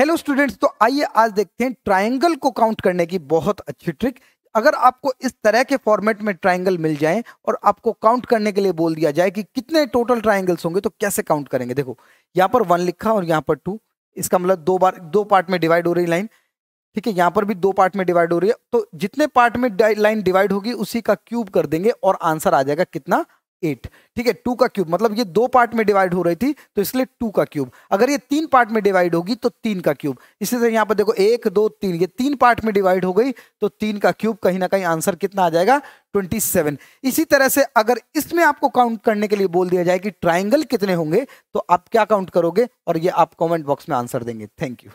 hello students तो आइए आज देखते हैं ट्रायंगल को काउंट करने की बहुत अच्छी ट्रिक अगर आपको इस तरह के फॉर्मेट में ट्रायंगल मिल जाए और आपको काउंट करने के लिए बोल दिया जाए कि कितने टोटल ट्रायंगल्स होंगे तो कैसे काउंट करेंगे देखो यहाँ पर वन लिखा और यहाँ पर टू इसका मतलब दो बार दो पार्ट में डिवाइड हो रही लाइन ठीक है यहाँ पर भी दो पार्ट में डिवाइड हो रही है तो जितने पार्ट में लाइन डिवाइड होगी उसी का क्यूब कर देंगे और आंसर आ जाएगा कितना एट ठीक है टू का क्यूब मतलब ये दो पार्ट में डिवाइड हो रही थी तो इसलिए टू का क्यूब अगर ये तीन पार्ट में डिवाइड होगी तो तीन का क्यूब इसी तरह यहाँ पर देखो एक दो तीन ये तीन पार्ट में डिवाइड हो गई तो तीन का क्यूब कहीं ना कहीं आंसर कितना आ जाएगा ट्वेंटी सेवन इसी तरह से अगर इसमें आपको काउंट करने के लिए बोल दिया जाए कि ट्राइंगल कितने होंगे तो आप क्या काउंट करोगे और ये आप कॉमेंट बॉक्स में आंसर देंगे थैंक यू